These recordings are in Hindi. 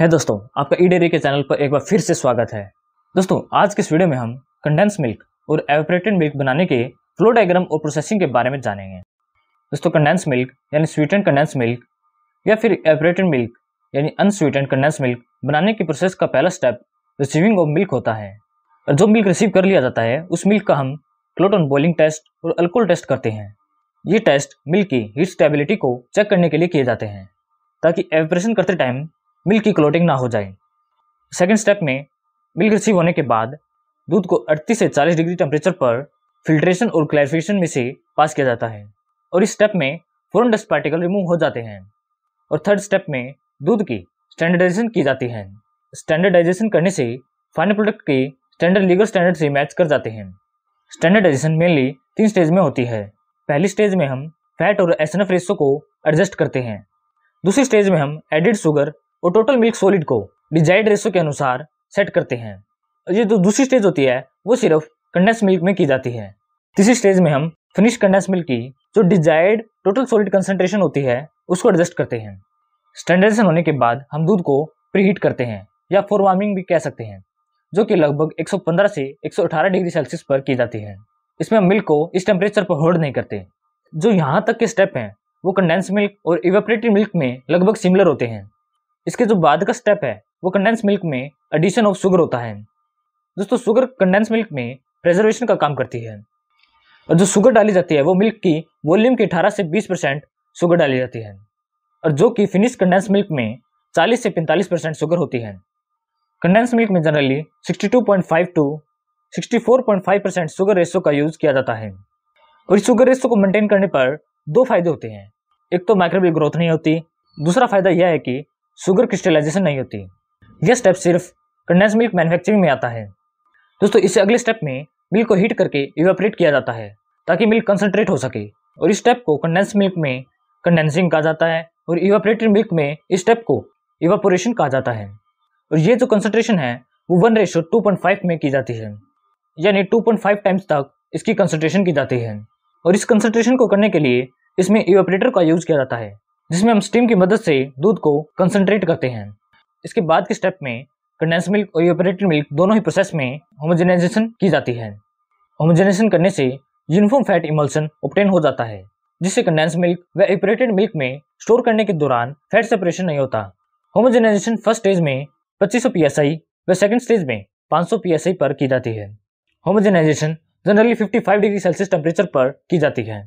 है दोस्तों आपका ई e डेयरी के चैनल पर एक बार फिर से स्वागत है दोस्तों आज के इस वीडियो में हम कंडेंस मिल्क और एवेपरेटेड मिल्क बनाने के फ्लो डायग्राम और प्रोसेसिंग के बारे में जानेंगे दोस्तों कंडेंस मिल्क यानी स्वीटन कंडेंस मिल्क या फिर एवेपरेटेड मिल्क यानी अनस्वीटन कंडेंस मिल्क बनाने की प्रोसेस का पहला स्टेप रिसीविंग ऑफ मिल्क होता है और जो मिल्क रिसीव कर लिया जाता है उस मिल्क का हम क्लोटन बॉइलिंग टेस्ट और अल्कोहल टेस्ट करते हैं ये टेस्ट मिल्क की हीट स्टेबिलिटी को चेक करने के लिए किए जाते हैं ताकि एवेपरेशन करते टाइम मिल्क की क्लोटिंग ना हो जाए सेकेंड स्टेप में मिल्क रिसीव होने के बाद दूध को 38 से 40 डिग्री टेम्परेचर पर फिल्ट्रेशन और क्लैरिफिकेशन में से पास किया जाता है और इस स्टेप में फोरन डस्ट पार्टिकल रिमूव हो जाते हैं और थर्ड स्टेप में दूध की स्टैंडर्डाइजेशन की जाती है स्टैंडर्डाइजेशन करने से फाइनल प्रोडक्ट के स्टैंडर्ड लीगल स्टैंडर्ड से मैच कर जाते हैं स्टैंडर्डाइजेशन मेनली तीन स्टेज में होती है पहली स्टेज में हम फैट और एस रेसो को एडजस्ट करते हैं दूसरी स्टेज में हम एडिड शुगर और टोटल मिल्क सॉलिड को डिजायर्ड रेशो के अनुसार सेट करते हैं और ये जो दूसरी स्टेज होती है वो सिर्फ कंडेंस मिल्क में की जाती है तीसरी स्टेज में हम फिनिश कंडेंस मिल्क की जो डिजायर्ड टोटल सॉलिड कंसनट्रेशन होती है उसको एडजस्ट करते हैं स्टैंडर्डेशन होने के बाद हम दूध को प्रीहीट करते हैं या फोर वार्मिंग भी कह सकते हैं जो कि लगभग 115 से 118 डिग्री सेल्सियस पर की जाती है इसमें हम मिल्क को इस टेम्परेचर पर होल्ड नहीं करते जो यहाँ तक के स्टेप हैं वो कंडेंस मिल्क और इवेपरेटिव मिल्क में लगभग सिमिलर होते हैं इसके जो बाद का स्टेप है वो कंडेंस मिल्क में एडिशन ऑफ शुगर होता है दोस्तों शुगर कंडेंस मिल्क में प्रेजर्वेशन का काम करती है और जो शुगर डाली जाती है वो मिल्क की वॉल्यूम की 18 से 20 परसेंट शुगर डाली जाती है और जो कि फिनिश कंडेंस मिल्क में 40 से 45 परसेंट शुगर होती है कंडेंस मिल्क में generally 62.5 to 64.5 percent sugar ratio का यूज़ किया जाता है और इस शुगर रेशो को मेंटेन करने पर दो फायदे होते हैं एक तो माइक्रोवेव ग्रोथ नहीं होती दूसरा फायदा यह है कि शुगर क्रिस्टलाइजेशन नहीं होती यह स्टेप सिर्फ कंडेंस मिल्क मैन्युफैक्चरिंग में आता है दोस्तों इसे अगले स्टेप में मिल्क को हीट करके इवेपरेट किया जाता है ताकि मिल्क कंसनट्रेट हो सके और इस स्टेप को कंडेंस मिल्क में कंडेंसिंग कहा जाता है और इवापरेटेड मिल्क में इस स्टेप को इवापोरेशन कहा जाता है और ये जो कंसनट्रेशन है वो one ratio two point five में की जाती है यानी टू पॉइंट फाइव टाइम्स तक इसकी कंसनट्रेशन की जाती है और इस कंसनट्रेशन को करने के लिए इसमें इवापरेटर का यूज़ किया जाता है जिसमें हम स्टीम की मदद से दूध को कंसनट्रेट करते हैं इसके बाद के स्टेप में कंडेंस मिल्क और यूपरेटेड मिल्क दोनों ही प्रोसेस में होमोजेनाइजेशन की जाती है होमोजेनाइजेशन करने से यूनिफॉर्म फैट इमल्सन ऑप्टेन हो जाता है जिससे कंडेंस मिल्क व यूपरेटेड मिल्क में स्टोर करने के दौरान फैट सेपरेशन नहीं होता होमोजेनाइजेशन फर्स्ट स्टेज में पच्चीस सौ व सेकेंड स्टेज में पाँच सौ पर की जाती है homogenization generally 55 degree Celsius temperature पर की जाती है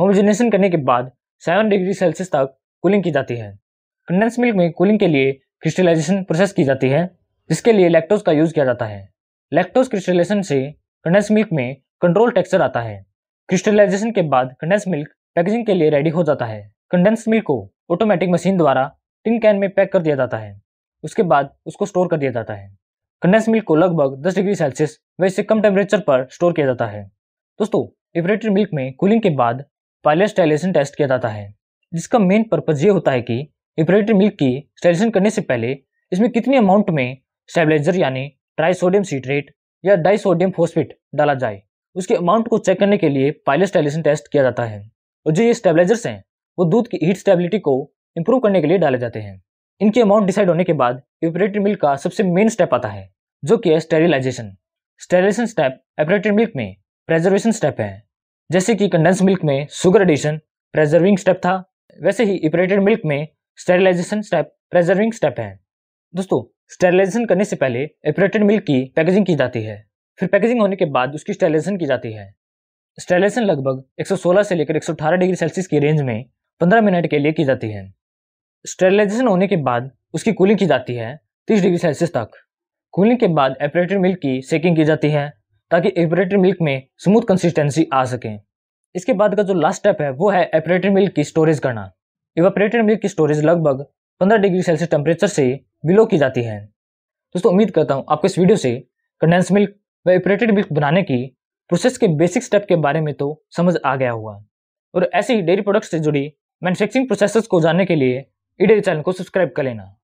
होमोजेनाइजेशन करने के बाद सेवन डिग्री सेल्सियस तक कूलिंग की जाती है कंडेंस मिल्क में कूलिंग के लिए क्रिस्टलाइजेशन प्रोसेस की जाती है जिसके लिए लैक्टोज का यूज किया जाता है लैक्टोज क्रिस्टलाइजेशन से कंडेंस मिल्क में कंट्रोल टेक्सचर आता है क्रिस्टलाइजेशन के बाद कंडेंस मिल्क पैकेजिंग के लिए रेडी हो जाता है कंडेंस मिल्क को ऑटोमेटिक मशीन द्वारा टिन कैन में पैक कर दिया जाता है उसके बाद उसको स्टोर कर दिया जाता है कंडेंस मिल्क को लगभग 10 डिग्री सेल्सियस व इससे कम टेम्परेचर पर स्टोर किया जाता है दोस्तों इवरेटेड मिल्क में कूलिंग के बाद पायलट स्टाइलेशन टेस्ट किया जाता है जिसका मेन पर्पज़ ये होता है कि इपरेटर मिल्क की स्टाइलेशन करने से पहले इसमें कितनी अमाउंट में स्टेबलाइजर यानी ट्राइसोडियम सीट्रेट या डाइसोडियम फोस्फेट डाला जाए उसके अमाउंट को चेक करने के लिए पायलट स्टाइलेशन टेस्ट किया जाता है और जो ये स्टेबलाइजर्स हैं वो दूध की हीट स्टेबिलिटी को इम्प्रूव करने के लिए डाले जाते हैं इनके अमाउंट डिसाइड होने के बाद इपरेटर मिल्क का सबसे मेन स्टेप आता है जो कि है sterilization sterilization step evaporated milk में प्रेजर्वेशन स्टेप है जैसे कि कंडेंस मिल्क में शुगर एडिशन प्रेजर्विंग स्टेप था वैसे ही इपरेटेड मिल्क में स्टेरिलाइजेशन स्टेप प्रेजर्विंग स्टेप है दोस्तों स्टेरिलाइजेशन करने से पहले इपरेटेड मिल्क की पैकेजिंग की जाती है फिर पैकेजिंग होने के बाद उसकी स्टेरिलाइजेशन की जाती है स्टेरिलाइजेशन लगभग 116 से लेकर 118 डिग्री सेल्सियस की रेंज में 15 मिनट के लिए की जाती है स्टेरिलाइजेशन होने के बाद उसकी कूलिंग की जाती है 30 डिग्री सेल्सियस तक कूलिंग के बाद एपरेटेड मिल्क की सेकिंग की जाती है ताकि एपरेटरी मिल्क में स्मूथ कंसिस्टेंसी आ सके इसके बाद का जो लास्ट स्टेप है वो है एपरेटरी मिल्क की स्टोरेज करना एवेपरेटेड मिल्क की स्टोरेज लगभग 15 डिग्री सेल्सियस टेम्परेचर से बिलो की जाती है दोस्तों उम्मीद करता हूँ आपको इस वीडियो से कंडेंस मिल्क व एपरेटेड मिल्क बनाने की प्रोसेस के बेसिक स्टेप के बारे में तो समझ आ गया हुआ और ऐसे ही डेयरी प्रोडक्ट्स से जुड़ी मैन्युफैक्चरिंग प्रोसेस को जानने के लिए ई डेयरी चैनल को सब्सक्राइब कर लेना